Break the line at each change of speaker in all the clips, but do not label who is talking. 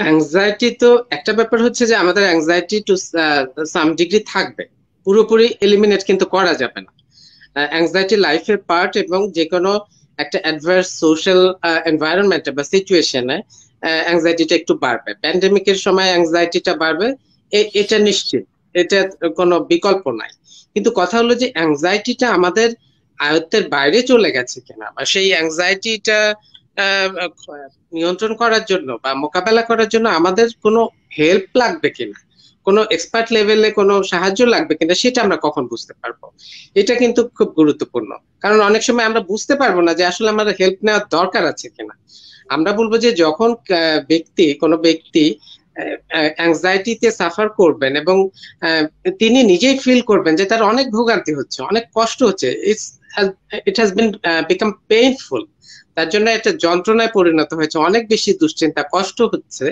anxiety তো একটা ব্যাপার হচ্ছে যে আমাদের অ্যাংজাইটি টু সাম ডিগ্রি থাকবে পুরোপুরি এলিমিনেট কিন্তু করা যাবে না অ্যাংজাইটি লাইফের পার্ট এবং যে কোনো একটা অ্যাডভার্স সোশ্যাল এনভায়রনমেন্টে বা সিচুয়েশনে অ্যাংজাইটিটা একটু বাড়বে প্যান্ডেমিকের সময় অ্যাংজাইটিটা বাড়বে এটা নিশ্চিত এটা কোনো বিকল্প নাই কিন্তু কথা হলো যে অ্যাংজাইটিটা আমাদের আয়ত্তের বাইরে চলে গেছে কিনা বা সেই অ্যাংজাইটিটা নিয়ন্ত্রণ করার জন্য বা মোকাবেলা করার জন্য আমাদের কোনো হেল্প লাগবে কিনা কোনো এক্সপার্ট লেভেলে কোনো সাহায্য লাগবে কিনা সেটা আমরা কখন বুঝতে পারবো এটা কিন্তু খুব গুরুত্বপূর্ণ কারণ অনেক সময় আমরা বুঝতে পারবো না যে আসলে আমাদের হেল্প নেওয়ার দরকার আছে কিনা আমরা বলবো যে যখন ব্যক্তি কোনো ব্যক্তি অ্যাংজাইটিতে সাফার করবেন এবং তিনি নিজেই ফিল করবেন যে তার অনেক ভোগান্তি হচ্ছে অনেক কষ্ট হচ্ছে it's it it been uh, become painful তার জন্য একটা যন্ত্রণায় পরিণত হয়েছে অনেক বেশি দুশ্চিন্তা কষ্ট হচ্ছে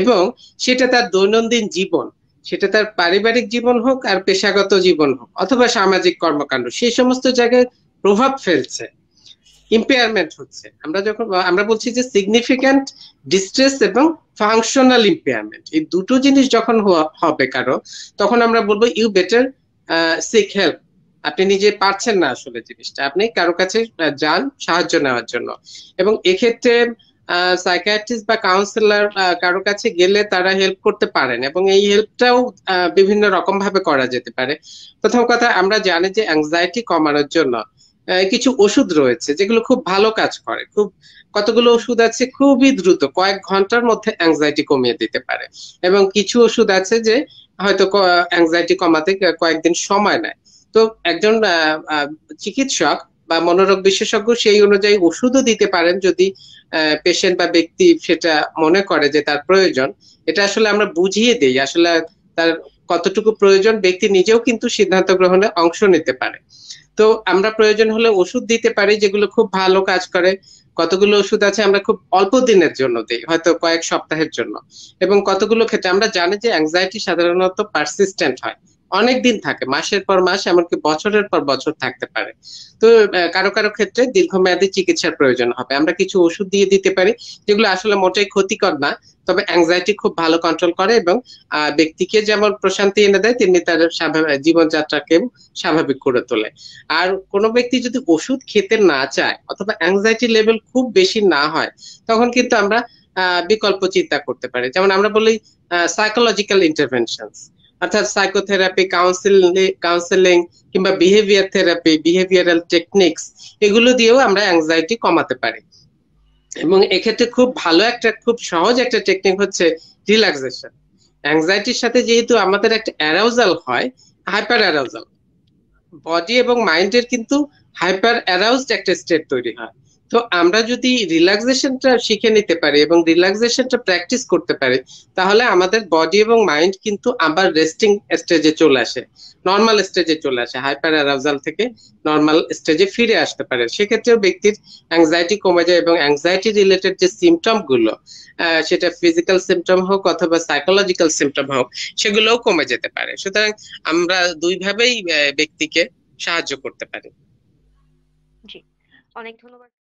এবং সেটা তার দৈনন্দিন জীবন সেটা তার পারিবারিক জীবন হোক আর পেশাগত জীবন হোক অথবা সামাজিক কর্মকাণ্ড সেই সমস্ত জায়গায় প্রভাব ফেলছে ইম্পেয়ারমেন্ট হচ্ছে আমরা যখন আমরা বলছি যে সিগনিফিক্যান্ট ডিস্ট্রেস এবং ফাংশনাল ইম্পেয়ারমেন্ট এই দুটো জিনিস যখন হবে কারো তখন আমরা বলবো ইউ বেটার সিক হেল্প আপনি নিজে পারছেন না আসলে জিনিসটা আপনি কারো কাছে যান সাহায্য নেওয়ার জন্য এবং এক্ষেত্রে সাইকিয়াট্রিস্ট বা কাউন্সিলর কারো কাছে গেলে তারা হেল্প করতে পারেন এবং এই হেল্পটাও বিভিন্ন রকম ভাবে করা যেতে পারে প্রথম কথা আমরা জানি যে অ্যাংজাইটি কমানোর জন্য কিছু ওষুধ রয়েছে যেগুলো খুব ভালো কাজ করে খুব কতগুলো ওষুধ আছে খুবই দ্রুত কয়েক ঘন্টার মধ্যে অ্যাংজাইটি কমিয়ে দিতে পারে এবং কিছু ওষুধ আছে যে হয়তো অ্যাংজাইটি কমাতে কয়েকদিন সময় নেয় তো একজন চিকিৎসক বা মনোরোগ বিশেষজ্ঞ সেই অনুযায়ী ওষুধও দিতে পারেন যদি পেশেন্ট বা ব্যক্তি সেটা মনে করে যে তার প্রয়োজন এটা আসলে আমরা বুঝিয়ে দিই আসলে তার কতটুকু প্রয়োজন ব্যক্তি নিজেও কিন্তু সিদ্ধান্ত গ্রহণে অংশ নিতে পারে তো আমরা প্রয়োজন হলে ওষুধ দিতে পারি যেগুলো খুব ভালো কাজ করে কতগুলো ওষুধ আছে আমরা খুব অল্প দিনের জন্য দিই হয়তো কয়েক সপ্তাহের জন্য এবং কতগুলো ক্ষেত্রে আমরা জানি যে অ্যাংজাইটি সাধারণত পার্সিস্ট্যান্ট হয় অনেক দিন থাকে মাসের পর মাস এমনকি বছরের পর বছর থাকতে পারে তো কারো কারো ক্ষেত্রে দীর্ঘমেয়াদী চিকিৎসার প্রয়োজন হবে আমরা কিছু ওষুধ দিয়ে দিতে পারি যেগুলো আসলে মোটেই ক্ষতিকর না তবে অ্যাংজাইটি খুব ভালো কন্ট্রোল করে এবং ব্যক্তিকে যেমন প্রশান্তি এনে দেয় তেমনি তার স্বাভাবিক জীবনযাত্রাকে স্বাভাবিক করে তোলে আর কোনো ব্যক্তি যদি ওষুধ খেতে না চায় অথবা অ্যাংজাইটি লেভেল খুব বেশি না হয় তখন কিন্তু আমরা বিকল্প চিন্তা করতে পারি যেমন আমরা বলি সাইকোলজিক্যাল ইন্টারভেনশনস অর্থাৎ সাইকোথেরাপি কাউন্সিলিং কাউন্সিলিং কিংবা বিহেভিয়ার থেরাপি বিহেভিয়ারাল টেকনিক্স এগুলো দিয়েও আমরা অ্যাংজাইটি কমাতে পারি এবং এক্ষেত্রে খুব ভালো একটা খুব সহজ একটা টেকনিক হচ্ছে রিল্যাক্সেশন অ্যাংজাইটির সাথে যেহেতু আমাদের একটা অ্যারাউজাল হয় হাইপার অ্যারাউজাল বডি এবং মাইন্ডের কিন্তু হাইপার অ্যারাউজড একটা স্টেট তৈরি হয় তো আমরা যদি রিল্যাক্সেশনটা শিখে নিতে পারি এবং রিল্যাক্সেশনটা প্র্যাকটিস করতে পারি তাহলে আমাদের বডি এবং মাইন্ড কিন্তু আবার রেস্টিং স্টেজে চলে আসে নর্মাল স্টেজে চলে আসে হাইপার অ্যারাউজাল থেকে নর্মাল স্টেজে ফিরে আসতে পারে সেক্ষেত্রেও ব্যক্তির অ্যাংজাইটি কমে যায় এবং অ্যাংজাইটি রিলেটেড যে সিমটমগুলো সেটা ফিজিক্যাল সিমটম হোক অথবা সাইকোলজিক্যাল সিমটম হোক সেগুলোও কমে যেতে পারে সুতরাং আমরা দুইভাবেই ব্যক্তিকে সাহায্য করতে পারি অনেক ধন্যবাদ